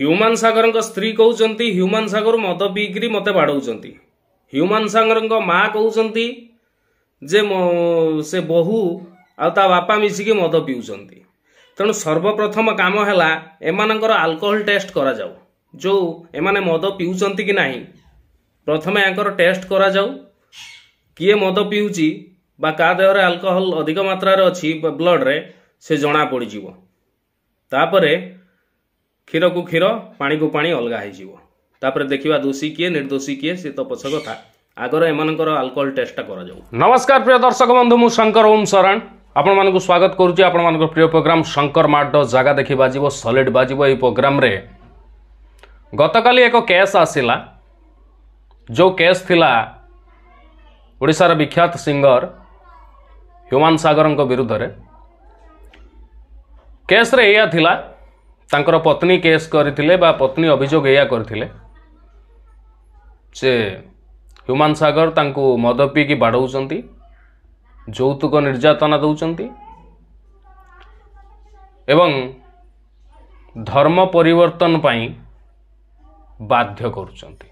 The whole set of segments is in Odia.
ହ୍ୟୁମାନ ସାଗରଙ୍କ ସ୍ତ୍ରୀ କହୁଛନ୍ତି ହ୍ୟୁମାନ ସାଗର ମଦ ପିଇକିରି ମୋତେ ବାଡ଼ଉଛନ୍ତି ହ୍ୟୁମାନ ସାଗରଙ୍କ ମା କହୁଛନ୍ତି ଯେ ସେ ବହୁ ଆଉ ତା ବାପା ମିଶିକି ମଦ ପିଉଛନ୍ତି ତେଣୁ ସର୍ବପ୍ରଥମ କାମ ହେଲା ଏମାନଙ୍କର ଆଲକୋହଲ ଟେଷ୍ଟ କରାଯାଉ ଯେଉଁ ଏମାନେ ମଦ ପିଉଛନ୍ତି କି ନାହିଁ ପ୍ରଥମେ ୟାଙ୍କର ଟେଷ୍ଟ କରାଯାଉ କିଏ ମଦ ପିଉଛି ବା କାହା ଦେହରେ ଆଲକୋହଲ ଅଧିକ ମାତ୍ରାରେ ଅଛି ବ୍ଲଡ଼ରେ ସେ ଜଣା ପଡ଼ିଯିବ ତାପରେ କ୍ଷୀରକୁ କ୍ଷୀର ପାଣିକୁ ପାଣି ଅଲଗା ହେଇଯିବ ତାପରେ ଦେଖିବା ଦୋଷୀ କିଏ ନିର୍ଦ୍ଦୋଷୀ କିଏ ସେ ତ ପଛ କଥା ଆଗର ଏମାନଙ୍କର ଆଲକୋହଲ ଟେଷ୍ଟଟା କରାଯାଉ ନମସ୍କାର ପ୍ରିୟ ଦର୍ଶକ ବନ୍ଧୁ ମୁଁ ଶଙ୍କର ଓମ୍ ଶରଣ ଆପଣମାନଙ୍କୁ ସ୍ୱାଗତ କରୁଛି ଆପଣମାନଙ୍କ ପ୍ରିୟ ପ୍ରୋଗ୍ରାମ ଶଙ୍କର ମାଡ଼ ଜାଗା ଦେଖି ବାଜିବ ସଲିଡ଼ ବାଜିବ ଏହି ପ୍ରୋଗ୍ରାମରେ ଗତକାଲି ଏକ କେସ୍ ଆସିଲା ଯେଉଁ କେସ୍ ଥିଲା ଓଡ଼ିଶାର ବିଖ୍ୟାତ ସିଙ୍ଗର ହ୍ୟୁମାନ ସାଗରଙ୍କ ବିରୁଦ୍ଧରେ କେସ୍ରେ ଏଇଆ ଥିଲା ତାଙ୍କର ପତ୍ନୀ କେସ୍ କରିଥିଲେ ବା ପତ୍ନୀ ଅଭିଯୋଗ ଏଇଆ କରିଥିଲେ ସେ ହ୍ୟୁମାନ ସାଗର ତାଙ୍କୁ ମଦ ପିଇକି ବାଡ଼ଉଛନ୍ତି ଯୌତୁକ ନିର୍ଯାତନା ଦେଉଛନ୍ତି ଏବଂ ଧର୍ମ ପରିବର୍ତ୍ତନ ପାଇଁ ବାଧ୍ୟ କରୁଛନ୍ତି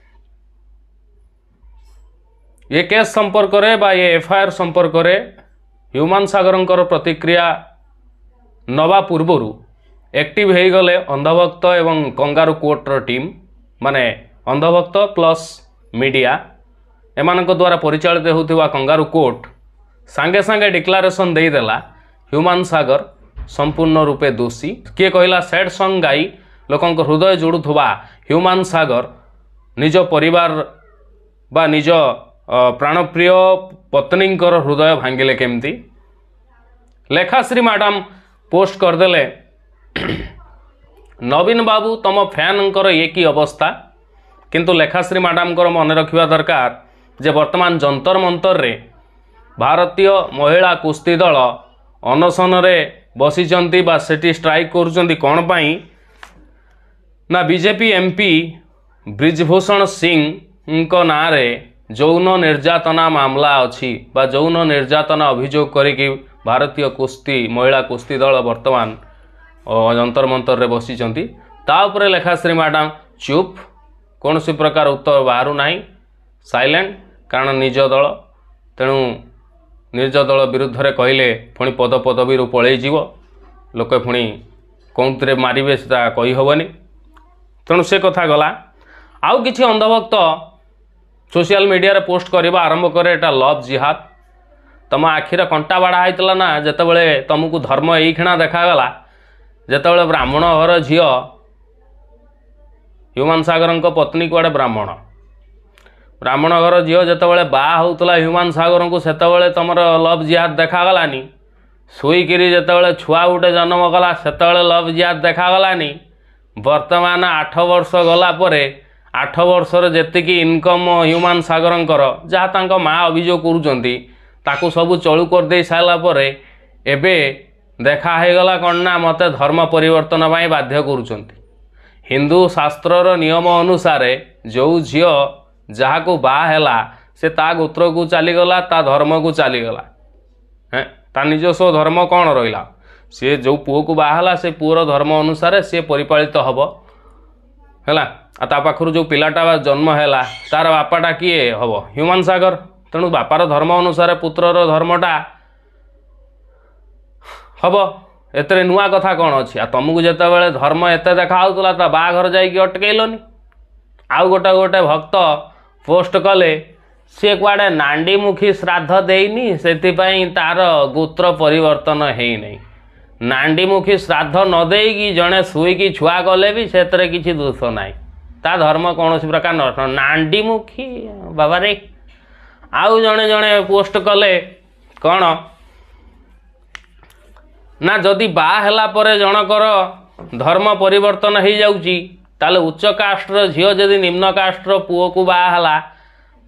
ଏ କେସ୍ ସମ୍ପର୍କରେ ବା ଏ ଏଫ୍ଆଇଆର୍ ସମ୍ପର୍କରେ ହ୍ୟୁମାନ ସାଗରଙ୍କର ପ୍ରତିକ୍ରିୟା ନେବା ପୂର୍ବରୁ ଆକ୍ଟିଭ୍ ହୋଇଗଲେ ଅନ୍ଧଭକ୍ତ ଏବଂ କଙ୍ଗାରୁ କୋର୍ଟର ଟିମ୍ ମାନେ ଅନ୍ଧଭକ୍ତ ପ୍ଲସ୍ ମିଡ଼ିଆ ଏମାନଙ୍କ ଦ୍ୱାରା ପରିଚାଳିତ ହେଉଥିବା କଙ୍ଗାରୁ କୋର୍ଟ ସାଙ୍ଗେ ସାଙ୍ଗେ ଡିକ୍ଲାରେସନ୍ ଦେଇଦେଲା ହ୍ୟୁମାନ ସାଗର ସମ୍ପୂର୍ଣ୍ଣ ରୂପେ ଦୋଷୀ କିଏ କହିଲା ସ୍ୟାଡ୍ ସଙ୍ଗ୍ ଗାଇ ଲୋକଙ୍କ ହୃଦୟ ଯୋଡ଼ୁଥିବା ହ୍ୟୁମାନ ସାଗର ନିଜ ପରିବାର ବା ନିଜ ପ୍ରାଣପ୍ରିୟ ପତ୍ନୀଙ୍କର ହୃଦୟ ଭାଙ୍ଗିଲେ କେମିତି ଲେଖାଶ୍ରୀ ମ୍ୟାଡ଼ାମ୍ ପୋଷ୍ଟ କରିଦେଲେ ନବୀନ ବାବୁ ତୁମ ଫ୍ୟାନ୍ଙ୍କର ଏ କି ଅବସ୍ଥା କିନ୍ତୁ ଲେଖାଶ୍ରୀ ମ୍ୟାଡ଼ାମଙ୍କର ମନେ ରଖିବା ଦରକାର ଯେ ବର୍ତ୍ତମାନ ଯନ୍ତର୍ ମନ୍ତରରେ ଭାରତୀୟ ମହିଳା କୁସ୍ତି ଦଳ ଅନଶନରେ ବସିଛନ୍ତି ବା ସେଠି ଷ୍ଟ୍ରାଇକ୍ କରୁଛନ୍ତି କ'ଣ ପାଇଁ ନା ବିଜେପି ଏମ୍ ପି ବ୍ରିଜଭୂଷଣ ସିଂଙ୍କ ନାଁରେ ଯୌନ ନିର୍ଯାତନା ମାମଲା ଅଛି ବା ଯୌନ ନିର୍ଯାତନା ଅଭିଯୋଗ କରିକି ଭାରତୀୟ କୁସ୍ତି ମହିଳା କୁସ୍ତି ଦଳ ବର୍ତ୍ତମାନ ଯନ୍ତର ମନ୍ତରରେ ବସିଛନ୍ତି ତା ଉପରେ ଲେଖାଶ୍ରୀ ମ୍ୟାଡ଼ାମ୍ ଚୁପ୍ କୌଣସି ପ୍ରକାର ଉତ୍ତର ବାହାରୁ ନାହିଁ ସାଇଲେଣ୍ଟ କାରଣ ନିଜ ଦଳ ତେଣୁ ନିଜ ଦଳ ବିରୁଦ୍ଧରେ କହିଲେ ପୁଣି ପଦ ପଦବୀରୁ ପଳେଇଯିବ ଲୋକେ ପୁଣି କେଉଁଥିରେ ମାରିବେ ସେଟା କହିହେବନି ତେଣୁ ସେ କଥା ଗଲା ଆଉ କିଛି ଅନ୍ଧଭକ୍ତ ସୋସିଆଲ ମିଡ଼ିଆରେ ପୋଷ୍ଟ କରିବା ଆରମ୍ଭ କରେ ଏଇଟା ଲଭ୍ ଜିହାଦ ତୁମ ଆଖିର କଣ୍ଟା ବାଡ଼ା ହେଇଥିଲା ନା ଯେତେବେଳେ ତୁମକୁ ଧର୍ମ ଏଇକ୍ଷଣା ଦେଖାଗଲା ଯେତେବେଳେ ବ୍ରାହ୍ମଣ ଘର ଝିଅ ହ୍ୟୁମାନ ସାଗରଙ୍କ ପତ୍ନୀ କୁଆଡ଼େ ବ୍ରାହ୍ମଣ ବ୍ରାହ୍ମଣ ଘର ଝିଅ ଯେତେବେଳେ ବାହା ହେଉଥିଲା ହ୍ୟୁମାନ ସାଗରଙ୍କୁ ସେତେବେଳେ ତୁମର ଲଭ୍ ଜିହାଦ ଦେଖାଗଲାନି ଶୋଇକିରି ଯେତେବେଳେ ଛୁଆ ଗୋଟେ ଜନ୍ମ କଲା ସେତେବେଳେ ଲଭ୍ ଜିହାଦ ଦେଖାଗଲାନି ବର୍ତ୍ତମାନ ଆଠ ବର୍ଷ ଗଲା ପରେ ଆଠ ବର୍ଷରେ ଯେତିକି ଇନକମ୍ ହ୍ୟୁମାନ ସାଗରଙ୍କର ଯାହା ତାଙ୍କ ମାଆ ଅଭିଯୋଗ କରୁଛନ୍ତି ତାକୁ ସବୁ ଚଳୁ କରିଦେଇ ସାରିଲା ପରେ ଏବେ ଦେଖା ହେଇଗଲା କ'ଣ ନା ମୋତେ ଧର୍ମ ପରିବର୍ତ୍ତନ ପାଇଁ ବାଧ୍ୟ କରୁଛନ୍ତି ହିନ୍ଦୁ ଶାସ୍ତ୍ରର ନିୟମ ଅନୁସାରେ ଯେଉଁ ଝିଅ ଯାହାକୁ ବାହା ହେଲା ସେ ତା ଗୋତ୍ରକୁ ଚାଲିଗଲା ତା ଧର୍ମକୁ ଚାଲିଗଲା ହଁ ତା ନିଜସ୍ୱ ଧର୍ମ କ'ଣ ରହିଲା ସିଏ ଯେଉଁ ପୁଅକୁ ବାହା ହେଲା ସେ ପୁଅର ଧର୍ମ ଅନୁସାରେ ସିଏ ପରିପାଳିତ ହେବ ହେଲା ଆଉ ତା ପାଖରୁ ଯେଉଁ ପିଲାଟା ଜନ୍ମ ହେଲା ତା'ର ବାପାଟା କିଏ ହେବ ହ୍ୟୁମାନ ସାଗର ତେଣୁ ବାପାର ଧର୍ମ ଅନୁସାରେ ପୁତ୍ରର ଧର୍ମଟା হব ଏଥିରେ ନୂଆ କଥା କ'ଣ ଅଛି ଆଉ ତୁମକୁ ଯେତେବେଳେ ଧର୍ମ ଏତେ ଦେଖାହେଉଥିଲା ତା ବାହାଘର ଯାଇକି ଅଟକେଇଲନି ଆଉ ଗୋଟେ ଗୋଟେ ଭକ୍ତ ପୋଷ୍ଟ କଲେ ସିଏ କୁଆଡ଼େ ନାଣ୍ଡିମୁଖୀ ଶ୍ରାଦ୍ଧ ଦେଇନି ସେଥିପାଇଁ ତା'ର ଗୋତ୍ର ପରିବର୍ତ୍ତନ ହେଇନାହିଁ ନାଣ୍ଡିମୁଖୀ ଶ୍ରାଦ୍ଧ ନ ଦେଇକି ଜଣେ ଶୁଇକି ଛୁଆ କଲେ ବି ସେଥିରେ କିଛି ଦୋଷ ନାହିଁ ତା ଧର୍ମ କୌଣସି ପ୍ରକାର ନ ନାଣ୍ଡିମୁଖୀ ବାବାରେ ଆଉ ଜଣେ ଜଣେ ପୋଷ୍ଟ କଲେ କ'ଣ ନା ଯଦି ବାହା ହେଲା ପରେ ଜଣଙ୍କର ଧର୍ମ ପରିବର୍ତ୍ତନ ହେଇଯାଉଛି ତାହେଲେ ଉଚ୍ଚ କାଷ୍ଟର ଝିଅ ଯଦି ନିମ୍ନ କାଷ୍ଟର ପୁଅକୁ ବାହା ହେଲା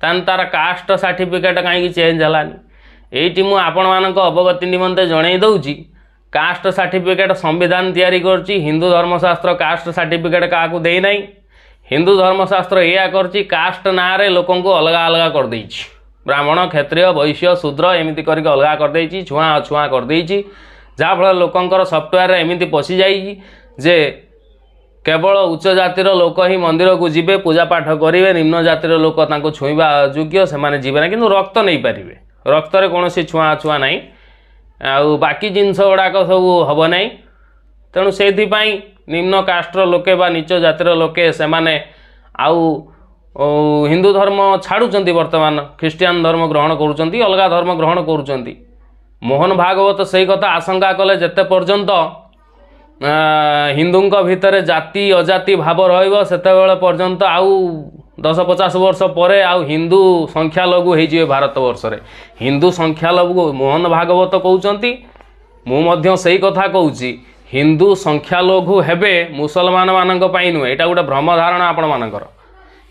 ତାହେଲେ ତା'ର କାଷ୍ଟ ସାର୍ଟିଫିକେଟ୍ କାହିଁକି ଚେଞ୍ଜ ହେଲାନି ଏଇଠି ମୁଁ ଆପଣମାନଙ୍କ ଅବଗତି ନିମନ୍ତେ ଜଣେଇ ଦେଉଛି କାଷ୍ଟ ସାର୍ଟିଫିକେଟ୍ ସମ୍ବିଧାନ ତିଆରି କରୁଛି ହିନ୍ଦୁ ଧର୍ମଶାସ୍ତ୍ର କାଷ୍ଟ ସାର୍ଟିଫିକେଟ୍ କାହାକୁ ଦେଇନାହିଁ ହିନ୍ଦୁ ଧର୍ମଶାସ୍ତ୍ର ଏଇଆ କରୁଛି କାଷ୍ଟ ନାଁରେ ଲୋକଙ୍କୁ ଅଲଗା ଅଲଗା କରିଦେଇଛି ବ୍ରାହ୍ମଣ କ୍ଷତ୍ରିୟ ବୈଶ୍ୟ ଶୂଦ୍ର ଏମିତି କରିକି ଅଲଗା କରିଦେଇଛି ଛୁଆଁ ଅଛୁଆଁ କରିଦେଇଛି ଯାହାଫଳରେ ଲୋକଙ୍କର ସଫ୍ଟୱେରରେ ଏମିତି ପଶିଯାଇଛି ଯେ କେବଳ ଉଚ୍ଚ ଜାତିର ଲୋକ ହିଁ ମନ୍ଦିରକୁ ଯିବେ ପୂଜାପାଠ କରିବେ ନିମ୍ନ ଜାତିର ଲୋକ ତାଙ୍କୁ ଛୁଇଁବା ଯୋଗ୍ୟ ସେମାନେ ଯିବେ ନାହିଁ କିନ୍ତୁ ରକ୍ତ ନେଇପାରିବେ ରକ୍ତରେ କୌଣସି ଛୁଆଁ ଛୁଆଁ ନାହିଁ ଆଉ ବାକି ଜିନିଷ ଗୁଡ଼ାକ ସବୁ ହେବ ନାହିଁ ତେଣୁ ସେଇଥିପାଇଁ ନିମ୍ନ କାଷ୍ଟର ଲୋକେ ବା ନିଚ ଜାତିର ଲୋକେ ସେମାନେ ଆଉ ହିନ୍ଦୁ ଧର୍ମ ଛାଡ଼ୁଛନ୍ତି ବର୍ତ୍ତମାନ ଖ୍ରୀଷ୍ଟିଆନ ଧର୍ମ ଗ୍ରହଣ କରୁଛନ୍ତି ଅଲଗା ଧର୍ମ ଗ୍ରହଣ କରୁଛନ୍ତି ମୋହନ ଭାଗବତ ସେଇ କଥା ଆଶଙ୍କା କଲେ ଯେତେ ପର୍ଯ୍ୟନ୍ତ ହିନ୍ଦୁଙ୍କ ଭିତରେ ଜାତି ଅଜାତି ଭାବ ରହିବ ସେତେବେଳେ ପର୍ଯ୍ୟନ୍ତ ଆଉ ଦଶ ପଚାଶ ବର୍ଷ ପରେ ଆଉ ହିନ୍ଦୁ ସଂଖ୍ୟାଲଘୁ ହେଇଯିବେ ଭାରତବର୍ଷରେ ହିନ୍ଦୁ ସଂଖ୍ୟାଲଘୁ ମୋହନ ଭାଗବତ କହୁଛନ୍ତି ମୁଁ ମଧ୍ୟ ସେଇ କଥା କହୁଛି ହିନ୍ଦୁ ସଂଖ୍ୟାଲଘୁ ହେବେ ମୁସଲମାନମାନଙ୍କ ପାଇଁ ନୁହେଁ ଏଇଟା ଗୋଟେ ଭ୍ରମଧାରଣା ଆପଣମାନଙ୍କର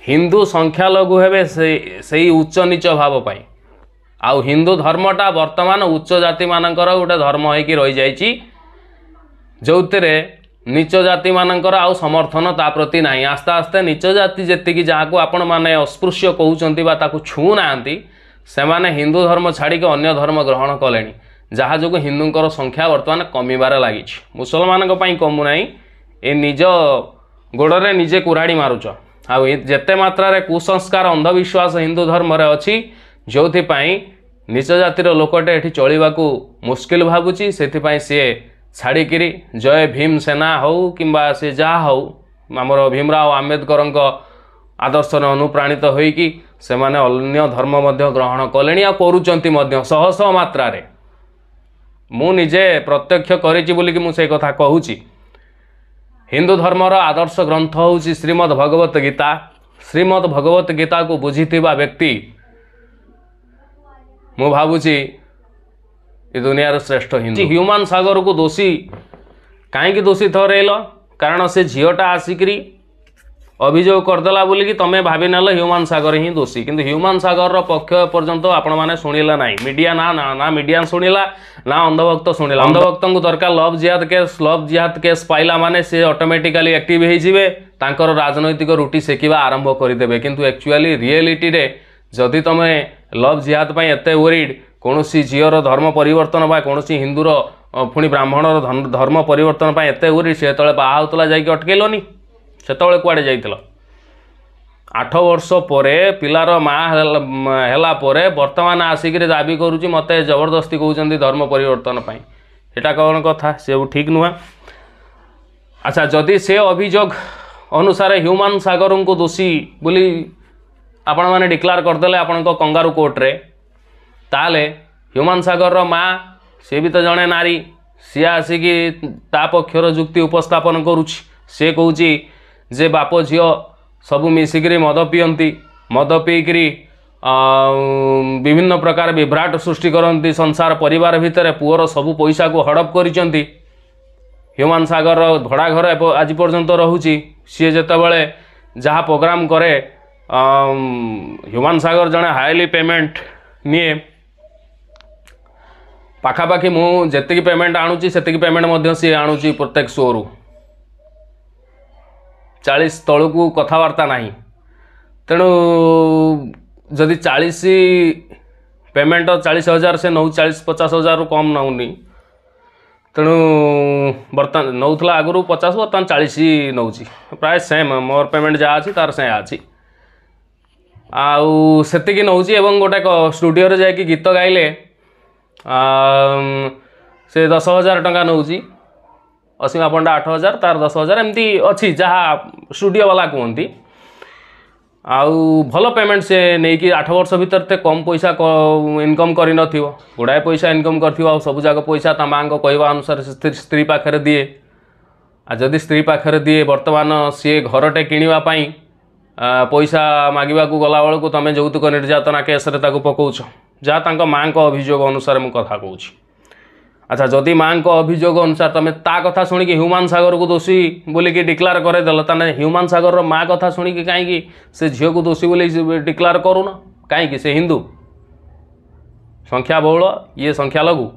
ହିନ୍ଦୁ ସଂଖ୍ୟାଲଘୁ ହେବେ ସେଇ ସେଇ ଉଚ୍ଚ ଭାବ ପାଇଁ ଆଉ ହିନ୍ଦୁ ଧର୍ମଟା ବର୍ତ୍ତମାନ ଉଚ୍ଚ ଜାତିମାନଙ୍କର ଗୋଟେ ଧର୍ମ ହେଇକି ରହିଯାଇଛି ଯେଉଁଥିରେ ନୀଚ ଜାତିମାନଙ୍କର ଆଉ ସମର୍ଥନ ତା ପ୍ରତି ନାହିଁ ଆସ୍ତେ ଆସ୍ତେ ନୀଚ ଜାତି ଯେତିକି ଯାହାକୁ ଆପଣମାନେ ଅସ୍ପୃଶ୍ୟ କହୁଛନ୍ତି ବା ତାକୁ ଛୁଁ ନାହାନ୍ତି ସେମାନେ ହିନ୍ଦୁ ଧର୍ମ ଛାଡ଼ିକି ଅନ୍ୟ ଧର୍ମ ଗ୍ରହଣ କଲେଣି ଯାହା ଯୋଗୁଁ ହିନ୍ଦୁଙ୍କର ସଂଖ୍ୟା ବର୍ତ୍ତମାନ କମିବାରେ ଲାଗିଛି ମୁସଲମାନଙ୍କ ପାଇଁ କମୁନାହିଁ ଏ ନିଜ ଗୋଡ଼ରେ ନିଜେ କୁରାଡ଼ି ମାରୁଛ ଆଉ ଯେତେ ମାତ୍ରାରେ କୁସଂସ୍କାର ଅନ୍ଧବିଶ୍ୱାସ ହିନ୍ଦୁ ଧର୍ମରେ ଅଛି ଯେଉଁଥିପାଇଁ ନିଜ ଜାତିର ଲୋକଟେ ଏଠି ଚଳିବାକୁ ମୁସ୍କିଲ ଭାବୁଛି ସେଥିପାଇଁ ସିଏ ଛାଡ଼ିକିରି ଜୟ ଭୀମ ସେନା ହଉ କିମ୍ବା ସେ ଯାହା ହଉ ଆମର ଭୀମରାଓ ଆମ୍ବେଦକରଙ୍କ ଆଦର୍ଶରେ ଅନୁପ୍ରାଣିତ ହୋଇକି ସେମାନେ ଅନ୍ୟ ଧର୍ମ ମଧ୍ୟ ଗ୍ରହଣ କଲେଣି ଆଉ କରୁଛନ୍ତି ମଧ୍ୟ ଶହ ଶହ ମାତ୍ରାରେ ମୁଁ ନିଜେ ପ୍ରତ୍ୟକ୍ଷ କରିଛି ବୋଲିକି ମୁଁ ସେ କଥା କହୁଛି ହିନ୍ଦୁ ଧର୍ମର ଆଦର୍ଶ ଗ୍ରନ୍ଥ ହେଉଛି ଶ୍ରୀମଦ୍ ଭଗବତ ଗୀତା ଶ୍ରୀମଦ୍ ଭଗବତ ଗୀତାକୁ ବୁଝିଥିବା ବ୍ୟକ୍ତି ମୁଁ ଭାବୁଛି ଏ ଦୁନିଆର ଶ୍ରେଷ୍ଠ ହିନ୍ଦୁ ହ୍ୟୁମାନ ସାଗରକୁ ଦୋଷୀ କାହିଁକି ଦୋଷୀ ଥରେଇଲ କାରଣ ସେ ଝିଅଟା ଆସିକିରି ଅଭିଯୋଗ କରିଦେଲା ବୋଲିକି ତୁମେ ଭାବିନେଲ ହ୍ୟୁମାନ ସାଗର ହିଁ ଦୋଷୀ କିନ୍ତୁ ହ୍ୟୁମାନ ସାଗରର ପକ୍ଷ ଏପର୍ଯ୍ୟନ୍ତ ଆପଣମାନେ ଶୁଣିଲା ନାହିଁ ମିଡ଼ିଆ ନା ନା ନା ମିଡ଼ିଆ ଶୁଣିଲା ନା ଅନ୍ଧଭକ୍ତ ଶୁଣିଲା ଅନ୍ଧଭକ୍ତଙ୍କୁ ଦରକାର ଲଭ୍ ଜିହାଦ କେସ୍ ଲଭ୍ ଜିହାଦ କେସ୍ ପାଇଲା ମାନେ ସେ ଅଟୋମେଟିକାଲି ଆକ୍ଟିଭ୍ ହେଇଯିବେ ତାଙ୍କର ରାଜନୈତିକ ରୁଟି ସେକିବା ଆରମ୍ଭ କରିଦେବେ କିନ୍ତୁ ଆକ୍ଚୁଆଲି ରିଏଲିଟିରେ ଯଦି ତୁମେ ଲଭ୍ ଜିହାଦ ପାଇଁ ଏତେ ୱରିଡ଼ କୌଣସି ଝିଅର ଧର୍ମ ପରିବର୍ତ୍ତନ ବା କୌଣସି ହିନ୍ଦୁର ପୁଣି ବ୍ରାହ୍ମଣର ଧର୍ମ ପରିବର୍ତ୍ତନ ପାଇଁ ଏତେ ୱରିଡ଼ ସେ ଯେତେବେଳେ ବାହା ହେଉଥିଲା ଯାଇକି ଅଟକେଇଲନି ସେତେବେଳେ କୁଆଡ଼େ ଯାଇଥିଲ ଆଠ ବର୍ଷ ପରେ ପିଲାର ମା ହେଲା ପରେ ବର୍ତ୍ତମାନ ଆସିକିରି ଦାବି କରୁଛି ମୋତେ ଜବରଦସ୍ତି କହୁଛନ୍ତି ଧର୍ମ ପରିବର୍ତ୍ତନ ପାଇଁ ସେଇଟା କ'ଣ କଥା ସେବୁ ଠିକ୍ ନୁହେଁ ଆଚ୍ଛା ଯଦି ସେ ଅଭିଯୋଗ ଅନୁସାରେ ହ୍ୟୁମାନ ସାଗରଙ୍କୁ ଦୋଷୀ ବୋଲି ଆପଣମାନେ ଡିକ୍ଲାର କରିଦେଲେ ଆପଣଙ୍କ କଙ୍ଗାରୁ କୋର୍ଟରେ ତାହେଲେ ହ୍ୟୁମାନ ସାଗରର ମାଆ ସିଏ ବି ତ ଜଣେ ନାରୀ ସିଏ ଆସିକି ତା ପକ୍ଷର ଯୁକ୍ତି ଉପସ୍ଥାପନ କରୁଛି ସିଏ କହୁଛି ଯେ ବାପ ଝିଅ ସବୁ ମିଶିକିରି ମଦ ପିଅନ୍ତି ମଦ ପିଇକିରି ବିଭିନ୍ନ ପ୍ରକାର ବିଭ୍ରାଟ ସୃଷ୍ଟି କରନ୍ତି ସଂସାର ପରିବାର ଭିତରେ ପୁଅର ସବୁ ପଇସାକୁ ହଡ଼ପ କରିଛନ୍ତି ହ୍ୟୁମାନ ସାଗରର ଭଡ଼ା ଘର ଆଜି ପର୍ଯ୍ୟନ୍ତ ରହୁଛି ସିଏ ଯେତେବେଳେ ଯାହା ପ୍ରୋଗ୍ରାମ କରେ ह्युमान सगर जड़े हाइली पेमेंट निए पखापाखि मुतिक पेमेंट आणुच्ची पेमेंट सी आणुच प्रत्येक शो रु चालीस तल को कथबार्ता ना तेणु जदि चालीस पेमेंट चालीस हजार से नौ चालीस पचास हजार रु कम नौनी तेणु बर्तमान नौला आगु पचास बर्तमान चालीस नौ प्राय सेम मोर पेमेंट जहाँ अच्छी तार से अच्छी आउकि नउँछ ए गोटा एक स्टुडियो जाइक गीत गाइले से दस हजार टा नउँछ असीमा पढा आठ हजार तर दस हजार एमति अझ जहाँ स्टुडियोवाला कति आउ भल पेमेन्ट सिनेक आठ वर्षभित्र कम पैसा इनकम गरि नै पैसा इनकम गरि सबुजाक पैसा को त अनुसार स्त्री पाखेर दिए आदि स्त्री पाखेर दिए बर्तमान सिए घरटे कि पैसा मागवाक गला बेलू तुम जौतुक निर्यातना केस्रे पकाच जहाँ माँ का अभोग अनुसार मुझे कौच अच्छा जदि माँ का अभोग अनुसार तुम ता कथा शुणी ह्यूमान सगर को दोषी बोलिकी डिक्लार कर ह्यूमान सगर माँ कथा शुणी कहीं से झी को दोषी बोल डिक्लार करून कहीं हिंदू संख्या बहु ये संख्या लघु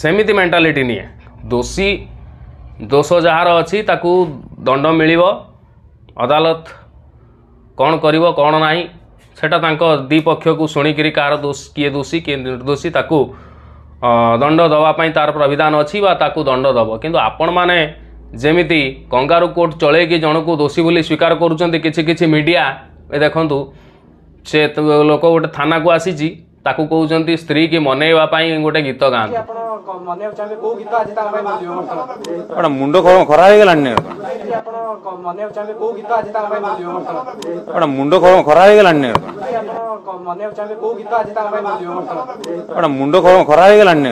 सेमती मेन्टालीटी निए दोषी दोष जार अच्छी दंड मिल ଅଦାଲତ କ'ଣ କରିବ କ'ଣ ନାହିଁ ସେଇଟା ତାଙ୍କ ଦୁଇ ପକ୍ଷକୁ ଶୁଣିକିରି କାହାର ଦୋଷୀ କିଏ ଦୋଷୀ କିଏ ନିର୍ଦ୍ଦୋଷୀ ତାକୁ ଦଣ୍ଡ ଦେବା ପାଇଁ ତା'ର ପ୍ରବିଧାନ ଅଛି ବା ତାକୁ ଦଣ୍ଡ ଦେବ କିନ୍ତୁ ଆପଣମାନେ ଯେମିତି କଙ୍ଗାରୁ କୋର୍ଟ ଚଳେଇକି ଜଣକୁ ଦୋଷୀ ବୋଲି ସ୍ୱୀକାର କରୁଛନ୍ତି କିଛି କିଛି ମିଡ଼ିଆ ଏ ଦେଖନ୍ତୁ ସେ ଲୋକ ଗୋଟେ ଥାନାକୁ ଆସିଛି ତାକୁ କହୁଛନ୍ତି ସ୍ତ୍ରୀକି ମନେଇବା ପାଇଁ ଗୋଟେ ଗୀତ ଗାଆନ୍ତି ମନେଇବାକୁ ଚାହିଁବେ କୋଉ ଗୀତ ଆଜି ତାଙ୍କ ପାଇଁ ମଞ୍ଜୁର ବର୍ତ୍ତମାନ ମୁଣ୍ଡ ଖରା ହେଇଗଲାଣି ଆପଣ ମନେଇବାକୁ ଚାହିଁବେ କୋଉ ଗୀତ ଆଜି ତାଙ୍କ ପାଇଁ ମଞ୍ଜୁର ବର୍ତ୍ତମାନ ମୁଣ୍ଡ ଖରା ହେଇଗଲାଣି ଆପଣ ମନେଇବାକୁ ଚାହିଁବେ କୋଉ ଗୀତ ଆଜି ତାଙ୍କ ପାଇଁ ମଞ୍ଜୁର ବର୍ତ୍ତମାନ ମୁଣ୍ଡ ଖରା ହେଇଗଲାଣି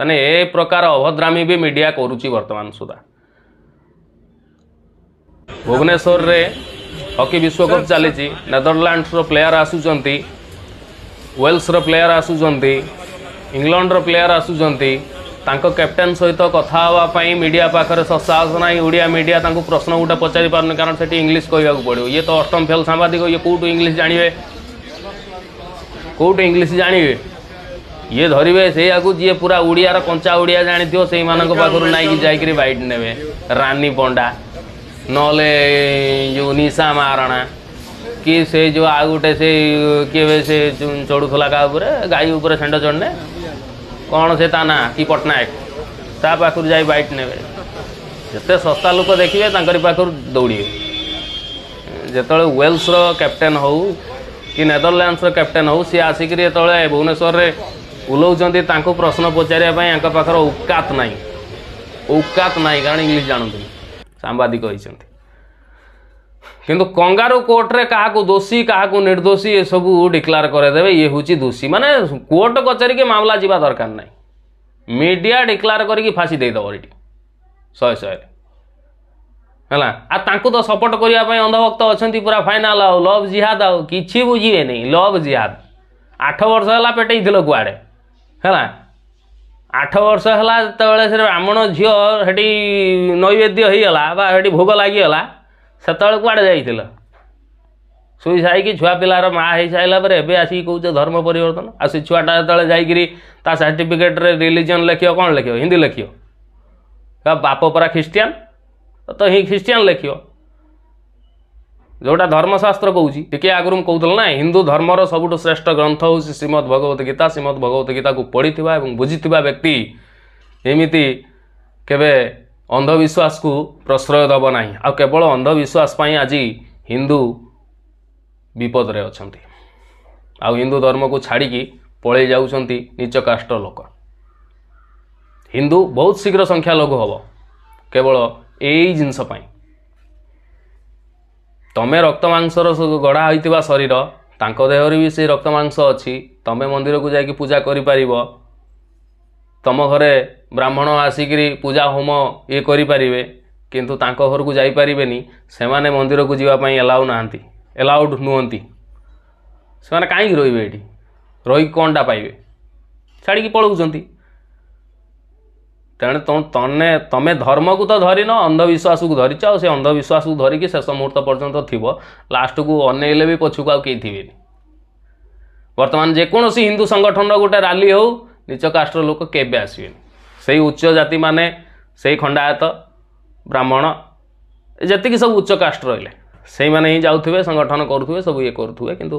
ମାନେ ଏ ପ୍ରକାର ଅଭଦ୍ରାମୀ ବି ମିଡ଼ିଆ କରୁଛି ବର୍ତ୍ତମାନ ସୁଦ୍ଧା ଭୁବନେଶ୍ୱରରେ ହକି ବିଶ୍ୱକପ୍ ଚାଲିଛି ନେଦରଲ୍ୟାଣ୍ଡସର ପ୍ଲେୟାର ଆସୁଛନ୍ତି ୱେଲ୍ସର ପ୍ଲେୟାର ଆସୁଛନ୍ତି ଇଂଲଣ୍ଡର ପ୍ଲେୟାର ଆସୁଛନ୍ତି ତାଙ୍କ କ୍ୟାପ୍ଟେନ୍ ସହିତ କଥା ହେବା ପାଇଁ ମିଡ଼ିଆ ପାଖରେ ସାହସ ନାହିଁ ଓଡ଼ିଆ ମିଡ଼ିଆ ତାଙ୍କୁ ପ୍ରଶ୍ନ ଗୋଟେ ପଚାରି ପାରୁନି କାରଣ ସେଠି ଇଂଲିଶ କହିବାକୁ ପଡ଼ିବ ଇଏ ତ ଅଷ୍ଟମ ଫେଲ୍ ସାମ୍ବାଦିକ ଇଏ କେଉଁଠୁ ଇଂଲିଶ ଜାଣିବେ କେଉଁଠୁ ଇଂଲିଶ ଜାଣିବେ ଇଏ ଧରିବେ ସେଇଆକୁ ଯିଏ ପୁରା ଓଡ଼ିଆର କଞ୍ଚା ଓଡ଼ିଆ ଜାଣିଥିବ ସେଇମାନଙ୍କ ପାଖରୁ ନାଇକି ଯାଇକିରି ବାଇଟ୍ ନେବେ ରାନୀ ପଣ୍ଡା ନହେଲେ ଯେଉଁ ନିଶା ମହାରଣା କି ସେ ଯେଉଁ ଆଉ ଗୋଟେ ସେ କିଏ ଏବେ ସେ ଚଢ଼ୁଥିଲା କାହା ଉପରେ ଗାଈ ଉପରେ ଷେଣ୍ଢ ଚଢ଼ିଲେ କ'ଣ ସେ ତା ନାଁ କି ପଟ୍ଟନାୟକ ତା ପାଖରୁ ଯାଇ ବାଇଟ୍ ନେବେ ଯେତେ ଶସ୍ତା ଲୋକ ଦେଖିବେ ତାଙ୍କରି ପାଖରୁ ଦୌଡ଼ିବେ ଯେତେବେଳେ ୱେଲ୍ସର କ୍ୟାପ୍ଟେନ୍ ହେଉ କି ନେଦରଲ୍ୟାଣ୍ଡସର କ୍ୟାପ୍ଟେନ୍ ହେଉ ସିଏ ଆସିକରି ଯେତେବେଳେ ଭୁବନେଶ୍ୱରରେ ଓହ୍ଲଉଛନ୍ତି ତାଙ୍କୁ ପ୍ରଶ୍ନ ପଚାରିବା ପାଇଁ ୟାଙ୍କ ପାଖରେ ଔକାତ ନାହିଁ ଔକାତ ନାହିଁ କାରଣ ଇଂଲିଶ ଜାଣନ୍ତିନି ସାମ୍ବାଦିକ ହୋଇଛନ୍ତି কিন্তু କଙ୍ଗାରୁ କୋର୍ଟରେ କାହାକୁ ଦୋଷୀ କାହାକୁ ନିର୍ଦ୍ଦୋଷୀ ଏସବୁ ଡିକ୍ଲାର କରାଇଦେବେ ଇଏ ହେଉଛି ଦୋଷୀ ମାନେ କୋର୍ଟ କଚେରୀକି ମାମଲା ଯିବା ଦରକାର ନାହିଁ ମିଡ଼ିଆ ଡିକ୍ଲାର କରିକି ଫାଶୀ ଦେଇଦେବ ଏଠି ଶହେ ଶହେରେ ହେଲା ଆଉ ତାଙ୍କୁ ତ ସପୋର୍ଟ କରିବା ପାଇଁ ଅନ୍ଧଭକ୍ତ ଅଛନ୍ତି ପୁରା ଫାଇନାଲ୍ ଆଉ ଲଭ୍ ଜିହାଦ ଆଉ କିଛି ବୁଝିବେନି ଲଭ୍ ଜିହାଦ ଆଠ ବର୍ଷ ହେଲା ପେଟେଇଥିଲ କୁଆଡ଼େ ହେଲା ଆଠ ବର୍ଷ ହେଲା ଯେତେବେଳେ ସେ ବ୍ରାହ୍ମଣ ଝିଅ ସେଠି ନୈବେଦ୍ୟ ହେଇଗଲା ବା ସେଠି ଭୋଗ ଲାଗିଗଲା ସେତେବେଳେ କୁଆଡ଼େ ଯାଇଥିଲ ଶୋଇସାଇକି ଛୁଆ ପିଲାର ମାଆ ହେଇସାରିଲା ପରେ ଏବେ ଆସିକି କହୁଛ ଧର୍ମ ପରିବର୍ତ୍ତନ ଆଉ ସେ ଛୁଆଟା ଯେତେବେଳେ ଯାଇକିରି ତା ସାର୍ଟିଫିକେଟ୍ରେ ରିଲିଜିଅନ୍ ଲେଖିବ କ'ଣ ଲେଖିବ ହିନ୍ଦୀ ଲେଖିବ ବାପ ପରା ଖ୍ରୀଷ୍ଟିଆନ ତ ହିଁ ଖ୍ରୀଷ୍ଟିଆନ ଲେଖିବ ଯେଉଁଟା ଧର୍ମଶାସ୍ତ୍ର କହୁଛି ଟିକେ ଆଗରୁ ମୁଁ କହୁଥିଲି ନା ହିନ୍ଦୁ ଧର୍ମର ସବୁଠୁ ଶ୍ରେଷ୍ଠ ଗ୍ରନ୍ଥ ହେଉଛି ଶ୍ରୀମଦ୍ ଭଗବତ ଗୀତା ଶ୍ରୀମଦ୍ ଭଗବତ ଗୀତାକୁ ପଢ଼ିଥିବା ଏବଂ ବୁଝିଥିବା ବ୍ୟକ୍ତି ଏମିତି କେବେ ଅନ୍ଧବିଶ୍ୱାସକୁ ପ୍ରଶ୍ରୟ ଦେବ ନାହିଁ ଆଉ କେବଳ ଅନ୍ଧବିଶ୍ୱାସ ପାଇଁ ଆଜି ହିନ୍ଦୁ ବିପଦରେ ଅଛନ୍ତି ଆଉ ହିନ୍ଦୁ ଧର୍ମକୁ ଛାଡ଼ିକି ପଳେଇ ଯାଉଛନ୍ତି ନିଜ କାଷ୍ଟ ଲୋକ ହିନ୍ଦୁ ବହୁତ ଶୀଘ୍ର ସଂଖ୍ୟାଲଘୁ ହେବ କେବଳ ଏଇ ଜିନିଷ ପାଇଁ ତମେ ରକ୍ତ ମାଂସର ଗଢ଼ା ହୋଇଥିବା ଶରୀର ତାଙ୍କ ଦେହରେ ବି ସେଇ ରକ୍ତ ମାଂସ ଅଛି ତମେ ମନ୍ଦିରକୁ ଯାଇକି ପୂଜା କରିପାରିବ ତମ ଘରେ ବ୍ରାହ୍ମଣ ଆସିକିରି ପୂଜା ହୋମ ଇଏ କରିପାରିବେ କିନ୍ତୁ ତାଙ୍କ ଘରକୁ ଯାଇପାରିବେନି ସେମାନେ ମନ୍ଦିରକୁ ଯିବା ପାଇଁ ଏଲାଉ ନାହାନ୍ତି ଏଲାଉଡ୍ ନୁହନ୍ତି ସେମାନେ କାହିଁକି ରହିବେ ଏଠି ରହିକି କ'ଣଟା ପାଇବେ ଛାଡ଼ିକି ପଳାଉଛନ୍ତି ତେଣୁ ତମେ ତମେ ଧର୍ମକୁ ତ ଧରିନ ଅନ୍ଧବିଶ୍ୱାସକୁ ଧରିଛ ଆଉ ସେ ଅନ୍ଧବିଶ୍ୱାସକୁ ଧରିକି ଶେଷ ମୁହୂର୍ତ୍ତ ପର୍ଯ୍ୟନ୍ତ ଥିବ ଲାଷ୍ଟକୁ ଅନେଇଲେ ବି ପଛକୁ ଆଉ କେହି ଥିବେନି ବର୍ତ୍ତମାନ ଯେକୌଣସି ହିନ୍ଦୁ ସଂଗଠନର ଗୋଟେ ରାଲି ହେଉ ନିଜ କାଷ୍ଟର ଲୋକ କେବେ ଆସିବେନି ସେଇ ଉଚ୍ଚ ଜାତିମାନେ ସେଇ ଖଣ୍ଡାୟତ ବ୍ରାହ୍ମଣ ଯେତିକି ସବୁ ଉଚ୍ଚ କାଷ୍ଟ ରହିଲେ ସେଇମାନେ ହିଁ ଯାଉଥିବେ ସଂଗଠନ କରୁଥିବେ ସବୁ ଇଏ କରୁଥିବେ କିନ୍ତୁ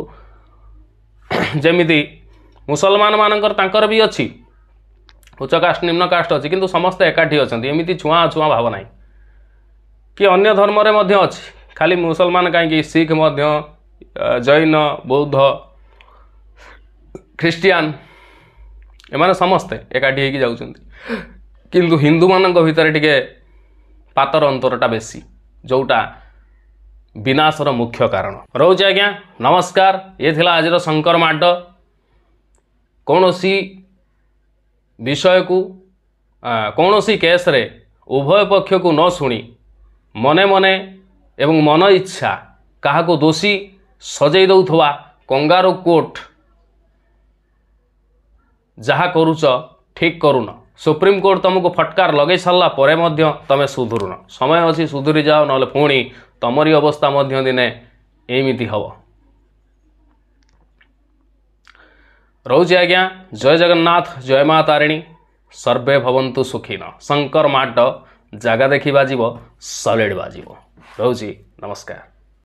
ଯେମିତି ମୁସଲମାନମାନଙ୍କର ତାଙ୍କର ବି ଅଛି ଉଚ୍ଚ କାଷ୍ଟ ନିମ୍ନ କାଷ୍ଟ ଅଛି କିନ୍ତୁ ସମସ୍ତେ ଏକାଠି ଅଛନ୍ତି ଏମିତି ଛୁଆଁ ଅଛୁଆଁ ଭାବ ନାହିଁ କି ଅନ୍ୟ ଧର୍ମରେ ମଧ୍ୟ ଅଛି ଖାଲି ମୁସଲମାନ କାହିଁକି ଶିଖ୍ ମଧ୍ୟ ଜୈନ ବୌଦ୍ଧ ଖ୍ରୀଷ୍ଟିଆନ ଏମାନେ ସମସ୍ତେ ଏକାଠି ହୋଇକି ଯାଉଛନ୍ତି କିନ୍ତୁ ହିନ୍ଦୁମାନଙ୍କ ଭିତରେ ଟିକେ ପାତର ଅନ୍ତରଟା ବେଶୀ ଯେଉଁଟା ବିନାଶର ମୁଖ୍ୟ କାରଣ ରହୁଛି ଆଜ୍ଞା ନମସ୍କାର ଏ ଥିଲା ଆଜିର ଶଙ୍କର ମାଡ କୌଣସି ବିଷୟକୁ କୌଣସି କେସ୍ରେ ଉଭୟ ପକ୍ଷକୁ ନ ଶୁଣି ମନେ ମନେ ଏବଂ ମନ ଇଚ୍ଛା କାହାକୁ ଦୋଷୀ ସଜେଇ ଦେଉଥିବା କଙ୍ଗାରୁ କୋର୍ଟ ଯାହା କରୁଛ ଠିକ୍ କରୁନ ସୁପ୍ରିମକୋର୍ଟ ତୁମକୁ ଫଟକାର ଲଗାଇ ସାରିଲା ପରେ ମଧ୍ୟ ତୁମେ ସୁଧୁରୁନ ସମୟ ଅଛି ସୁଧୁରି ଯାଅ ନହେଲେ ପୁଣି ତୁମରି ଅବସ୍ଥା ମଧ୍ୟ ଦିନେ ଏମିତି ହେବ ରହୁଛି ଆଜ୍ଞା ଜୟ ଜଗନ୍ନାଥ ଜୟ ମା ତାରିଣୀ ସର୍ଭେ ଭବନ୍ତୁ ସୁଖୀନ ଶଙ୍କର ମାଟ ଜାଗା ଦେଖି ବାଜିବ ସଲିଡ଼ ବାଜିବ ରହୁଛି ନମସ୍କାର